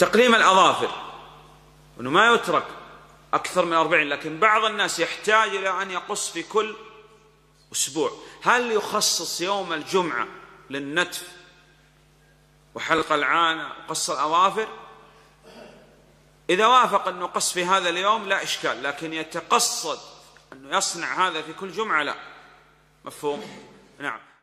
تقليم الأظافر أنه ما يترك أكثر من أربعين لكن بعض الناس يحتاج إلى أن يقص في كل أسبوع هل يخصص يوم الجمعة للنتف وحلق العانة وقص الأظافر إذا وافق أنه قص في هذا اليوم لا إشكال لكن يتقصد أنه يصنع هذا في كل جمعة لا مفهوم نعم